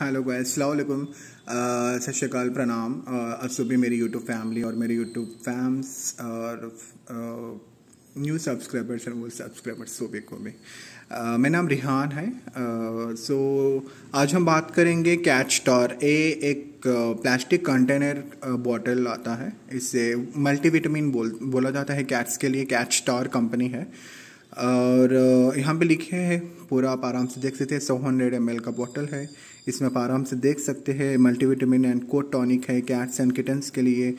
hello गाय अलैक्म सत श्रीकाल प्रणाम अब सुबह मेरी यूट्यूब फैमिली और मेरे यूट्यूब फैम्स और न्यू सब्सक्राइबर्स और वो सब्सक्राइबर्स सुबह को भी uh, मेरा नाम रिहान है सो uh, आज हम बात करेंगे कैच स्टॉर ए एक प्लास्टिक कंटेनर बॉटल आता है इसे मल्टीविटामिन बोल बोला जाता है कैट्स के लिए कैच स्टॉर कंपनी है और यहाँ पे लिखे हैं पूरा आप आराम से देख सकते हैं सौ हंड्रेड एम का बॉटल है इसमें आप आराम से देख सकते हैं मल्टीविटामिन एंड को टॉनिक है कैट्स एंड किटन्स के लिए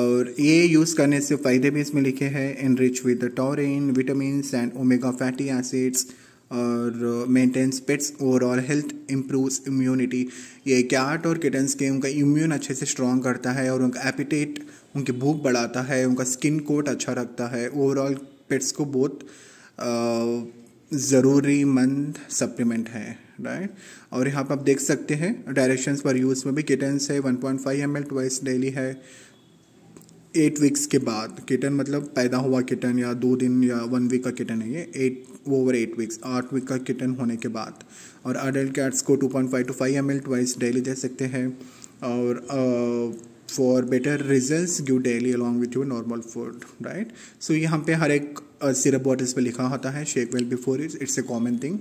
और ये यूज़ करने से फ़ायदे भी इसमें लिखे हैं enriched with taurine vitamin and omega fatty acids और maintains pets overall health improves immunity ये कैट और किटन्स के उनका इम्यून अच्छे से स्ट्रॉन्ग करता है और उनका एपिटेट उनकी भूख बढ़ाता है उनका स्किन कोट अच्छा रखता है ओवरऑल पेट्स को बहुत ज़रूरीमंद सप्लीमेंट है राइट और यहाँ पर आप देख सकते हैं डायरेक्शंस पर यूज़ में भी किटन्स है 1.5 point five M L twice daily है एट वीक्स के बाद किटन मतलब पैदा हुआ किटन या दो दिन या वन वीक का किटन है ये एट ओवर एट वीक्स आठ वीक का किटन होने के बाद और अडल्ट कैट्स को two point five two five M L twice daily दे सकते हैं और for better result give daily along with your normal food right so यहाँ पे हर एक सिरप बॉटल्स पर लिखा होता है shake well before it's it's a common thing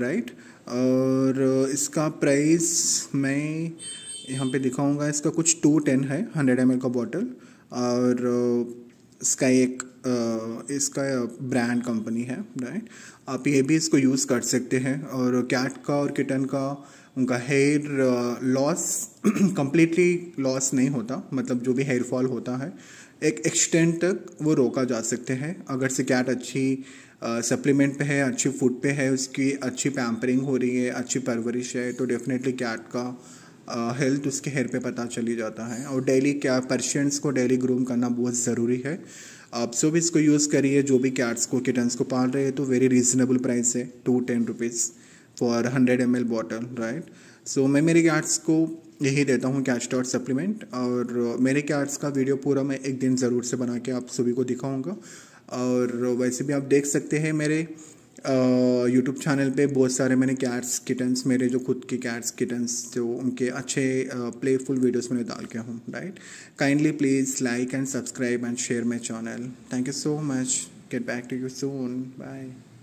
right और uh, इसका प्राइस मैं यहाँ पे दिखाऊंगा इसका कुछ टू टेन है हंड्रेड एम का बॉटल और uh, इसका एक uh, इसका ब्रांड कंपनी है राइट आप ये भी इसको यूज़ कर सकते हैं और कैट का और किटन का उनका हेयर लॉस कंप्लीटली लॉस नहीं होता मतलब जो भी हेयर फॉल होता है एक एक्सटेंट तक वो रोका जा सकते हैं अगर से कैट अच्छी सप्लीमेंट पे है अच्छी फूड पे है उसकी अच्छी पैम्परिंग हो रही है अच्छी परवरिश है तो डेफिनेटली कैट का हेल्थ उसके हेयर पे पता चली जाता है और डेली क्या पर्शियंस को डेली ग्रूम करना बहुत ज़रूरी है आप सो भी इसको यूज़ करिए जो भी कैट्स को किटन्स को पाल रहे हैं तो वेरी रीजनेबल प्राइस है two ten rupees for hundred M L bottle right so मैं मेरे कैट्स को यही देता हूँ कैच डॉट सप्लीमेंट और uh, मेरे कैट्स का वीडियो पूरा मैं एक दिन ज़रूर से बना के आप सभी को दिखाऊँगा और uh, वैसे भी आप देख सकते हैं मेरे यूट्यूब uh, चैनल पे बहुत सारे मैंने कैट्स किटन्स मेरे जो खुद के कैट्स किटन्स जो उनके अच्छे प्लेफुल वीडियोस मैंने डाल के हूँ right kindly please like and subscribe and share my channel thank you so much get back to you soon bye